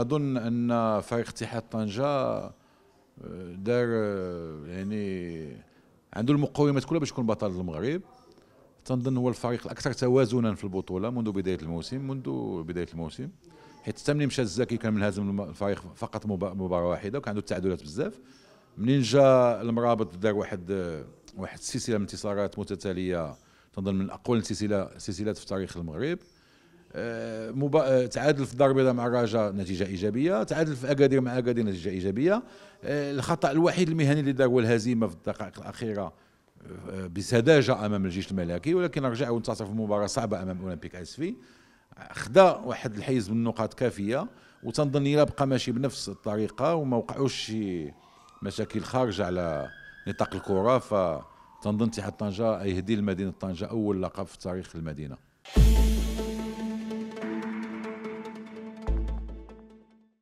اظن ان فريق اتحاد طنجه آه، دار آه، يعني عنده المقومات كلها باش يكون بطل المغرب تنظن هو الفريق الاكثر توازنا في البطوله منذ بدايه الموسم منذ بدايه الموسم حيت حتى ملي مشى الزكي كان منهزم الفريق فقط مباراه واحده وكان عنده التعادلات بزاف منين جا المرابط دار واحد آه، واحد السلسله من انتصارات متتاليه تنظن من اقوى السلسله سلسلات في تاريخ المغرب آه، مبا... آه، تعادل في الدار البيضاء مع الرجاء نتيجه ايجابيه تعادل في اكادير مع اكادير نتيجه ايجابيه آه، الخطا الوحيد المهني اللي دار هو الهزيمه في الدقائق الاخيره بسذاجه امام الجيش الملكي ولكن رجع وانتصر في مباراه صعبه امام اولمبيك اسفي خدا واحد الحيز من النقاط كافيه وتنظن الا بقى ماشي بنفس الطريقه وما وقعوش شي مشاكل خارجه على نطاق الكره فتنظن اتحاد طنجه يهدي لمدينه طنجه اول لقب في تاريخ المدينه